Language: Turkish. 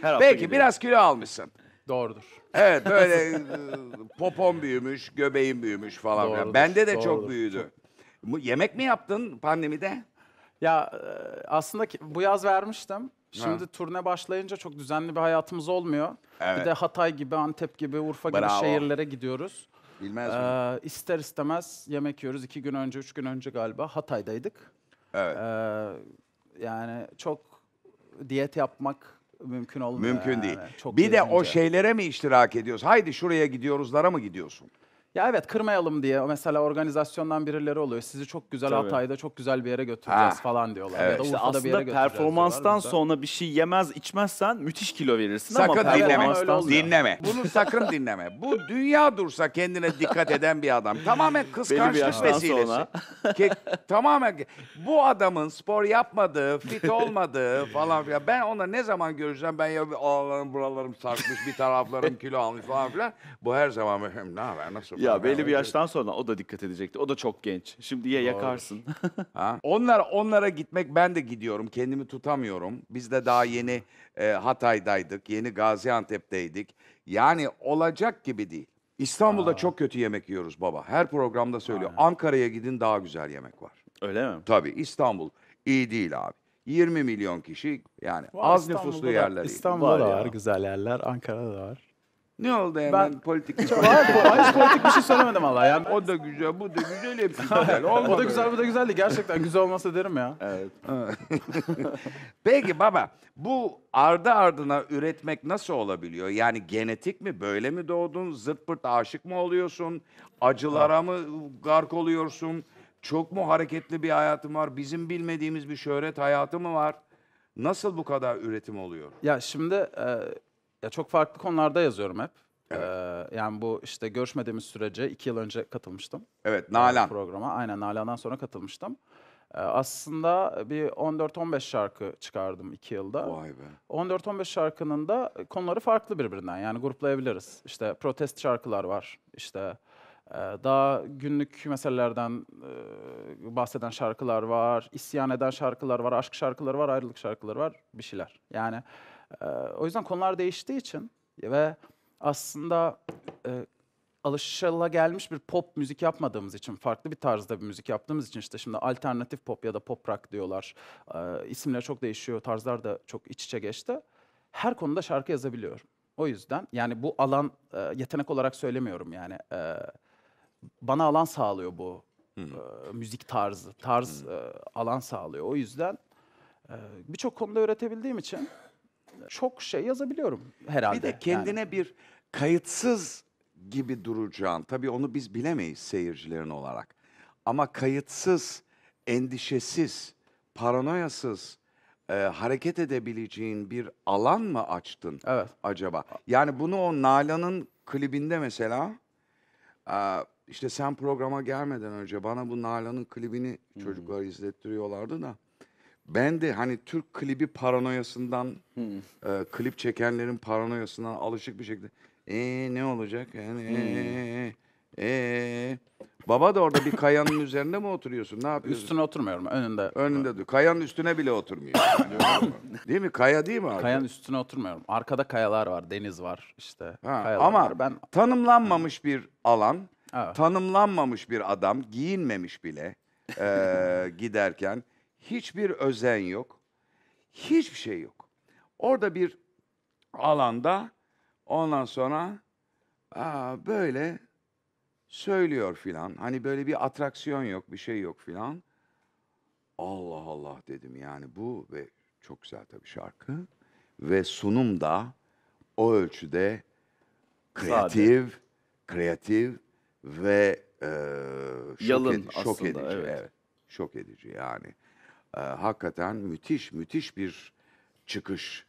Her Belki gidiyor. biraz kilo almışsın. Doğrudur. Evet böyle ıı, popom büyümüş, göbeğim büyümüş falan. filan. Doğrudur, Bende de çok büyüdü. Bu- Yemek mi yaptın pandemide? Ya e, aslında ki- bu yaz vermiştim. Şimdi turne başlayınca çok düzenli bir hayatımız olmuyor. Evet. Bir de Hatay gibi, Antep gibi, Urfa Bravo. gibi şehirlere gidiyoruz. Bilmez e, miyim? Ee, ister istemez yemek yiyoruz. İki gün önce, üç gün önce galiba Hatay'daydık. Evet. Ee, yani çok diyet yapmak mümkün olmuyor. Mümkün yani. değil. Çok bir de o şeylere mi iştirak ediyorsun? Haydi şuraya gidiyoruzlara mı gidiyorsun? Ya evet kırmayalım diye mesela organizasyondan birileri oluyor. Sizi çok güzel Tabii. Hatay'da çok güzel bir yere götüreceğiz Ha. falan diyorlar. Evet. Ya da İşte Urfa'da bir yere aslında performanstan sonra bir şey yemez içmezsen müthiş kilo verirsin Sakın ama dinleme. Dinleme. Bunu sakın dinleme. Bu dünya dursa kendine dikkat eden bir adam. Tamamen kıskançlık yaştan vesilesi. sonra. Ke- tamamen bu adamın spor yapmadığı, fit olmadığı falan filan. Ben ona ne zaman göreceğim? ben ya buralarım sarkmış, bir taraflarım kilo almış falan filan. Bu her zaman böyle, hmm, ne haber, nasıl ya belli bir yaştan sonra o da dikkat edecekti. O da çok genç. Şimdi ye yakarsın. Ha? Onlar onlara gitmek ben de gidiyorum. Kendimi tutamıyorum. Biz de daha yeni e, Hatay'daydık. Yeni Gaziantep'teydik. Yani olacak gibi değil. İstanbul'da çok kötü yemek yiyoruz baba. Her programda söylüyor. Ankara'ya gidin daha güzel yemek var. Öyle mi? Tabii İstanbul iyi değil abi. 20 milyon kişi yani az nüfuslu yerler. iyi. İstanbul'da Var ya. var güzel yerler, Ankara'da da var. Ne oldu hemen ben... politik bir şey? Hayır, politik bir şey söylemedim Allah Yani... O da güzel, bu da güzel, hepsi güzel. o da güzel, bu da güzeldi. Gerçekten güzel olmasa derim ya. Evet. Peki baba, bu ardı ardına üretmek nasıl olabiliyor? Yani genetik mi? Böyle mi doğdun? Zırt pırt aşık mı oluyorsun? Acılara mı gark oluyorsun? Çok mu hareketli bir hayatım var? Bizim bilmediğimiz bir şöhret hayatı mı var? Nasıl bu kadar üretim oluyor? Ya şimdi... E ya çok farklı konularda yazıyorum hep. Evet. Ee, yani bu işte görüşmediğimiz sürece iki yıl önce katılmıştım. Evet, ee, Nalan. Programa. Aynen Nalan'dan sonra katılmıştım. Ee, aslında bir 14-15 şarkı çıkardım iki yılda. Vay be. 14-15 şarkının da konuları farklı birbirinden. Yani gruplayabiliriz. İşte protest şarkılar var. İşte e, daha günlük meselelerden e, bahseden şarkılar var, isyan eden şarkılar var, aşk şarkıları var, ayrılık şarkıları var, bir şeyler. Yani ee, o yüzden konular değiştiği için ve aslında e, alışıla gelmiş bir pop müzik yapmadığımız için, farklı bir tarzda bir müzik yaptığımız için işte şimdi alternatif pop ya da pop rock diyorlar. E, isimler çok değişiyor, tarzlar da çok iç içe geçti. Her konuda şarkı yazabiliyorum. O yüzden yani bu alan e, yetenek olarak söylemiyorum yani. E, bana alan sağlıyor bu hmm. e, müzik tarzı, tarz hmm. e, alan sağlıyor. O yüzden e, birçok konuda öğretebildiğim için çok şey yazabiliyorum herhalde. Bir de kendine yani. bir kayıtsız gibi duracağın, tabii onu biz bilemeyiz seyircilerin olarak. Ama kayıtsız, endişesiz, paranoyasız, e, hareket edebileceğin bir alan mı açtın evet. acaba? Yani bunu o Nalan'ın klibinde mesela e, işte sen programa gelmeden önce bana bu Nalan'ın klibini hmm. çocuklar izlettiriyorlardı da ben de hani Türk klibi paranoyasından, hmm. e, klip çekenlerin paranoyasından alışık bir şekilde ee ne olacak? Yani, ee, hmm. ee, ee, ee. Baba da orada bir kayanın üzerinde mi oturuyorsun? Ne yapıyorsun? Üstüne oturmuyorum önünde. Önünde dur. Kayanın üstüne bile oturmuyor. değil mi? Kaya değil mi abi? Kayanın üstüne oturmuyorum. Arkada kayalar var, deniz var işte. Ha, ama var. ben tanımlanmamış bir alan, Evet. tanımlanmamış bir adam, giyinmemiş bile e, giderken hiçbir özen yok. Hiçbir şey yok. Orada bir alanda ondan sonra aa, böyle söylüyor filan. Hani böyle bir atraksiyon yok, bir şey yok filan. Allah Allah dedim yani bu ve çok güzel tabii şarkı ve sunum da o ölçüde kreatif, kreatif ve e, şok, Yalın ed- şok aslında, edici. Evet. evet. Şok edici yani. Ee, hakikaten müthiş müthiş bir çıkış